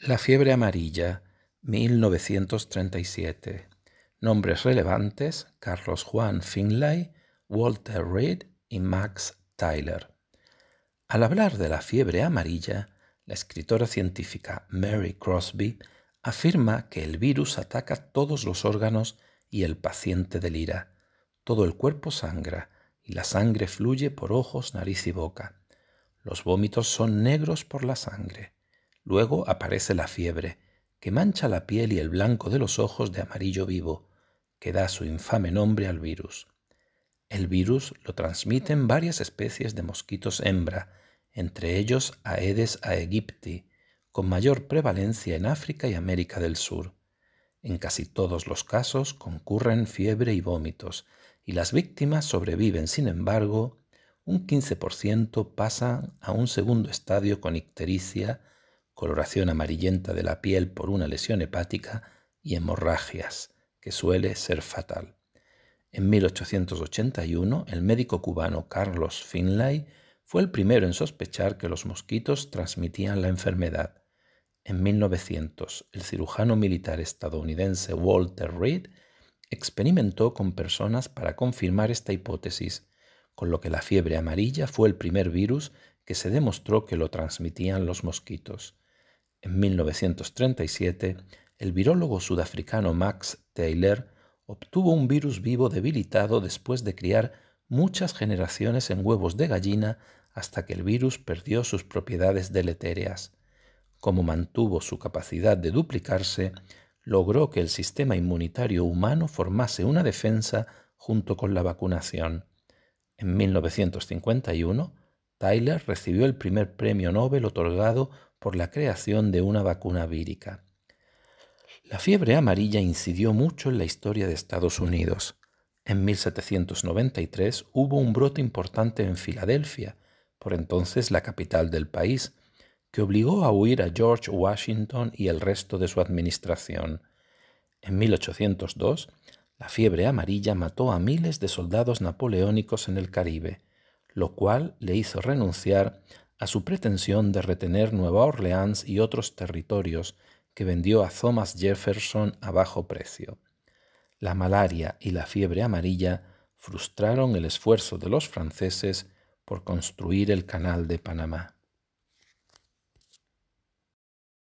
La fiebre amarilla, 1937. Nombres relevantes: Carlos Juan Finlay, Walter Reed y Max Tyler. Al hablar de la fiebre amarilla, la escritora científica Mary Crosby afirma que el virus ataca todos los órganos y el paciente delira. Todo el cuerpo sangra y la sangre fluye por ojos, nariz y boca. Los vómitos son negros por la sangre. Luego aparece la fiebre, que mancha la piel y el blanco de los ojos de amarillo vivo, que da su infame nombre al virus. El virus lo transmiten varias especies de mosquitos hembra, entre ellos Aedes aegypti, con mayor prevalencia en África y América del Sur. En casi todos los casos concurren fiebre y vómitos, y las víctimas sobreviven, sin embargo, un 15% pasan a un segundo estadio con ictericia, coloración amarillenta de la piel por una lesión hepática y hemorragias, que suele ser fatal. En 1881, el médico cubano Carlos Finlay fue el primero en sospechar que los mosquitos transmitían la enfermedad. En 1900, el cirujano militar estadounidense Walter Reed experimentó con personas para confirmar esta hipótesis, con lo que la fiebre amarilla fue el primer virus que se demostró que lo transmitían los mosquitos. En 1937, el virólogo sudafricano Max Taylor obtuvo un virus vivo debilitado después de criar muchas generaciones en huevos de gallina hasta que el virus perdió sus propiedades deletéreas. Como mantuvo su capacidad de duplicarse, logró que el sistema inmunitario humano formase una defensa junto con la vacunación. En 1951, Taylor recibió el primer premio Nobel otorgado por la creación de una vacuna vírica. La fiebre amarilla incidió mucho en la historia de Estados Unidos. En 1793 hubo un brote importante en Filadelfia, por entonces la capital del país, que obligó a huir a George Washington y el resto de su administración. En 1802, la fiebre amarilla mató a miles de soldados napoleónicos en el Caribe, lo cual le hizo renunciar a su pretensión de retener Nueva Orleans y otros territorios que vendió a Thomas Jefferson a bajo precio. La malaria y la fiebre amarilla frustraron el esfuerzo de los franceses por construir el canal de Panamá.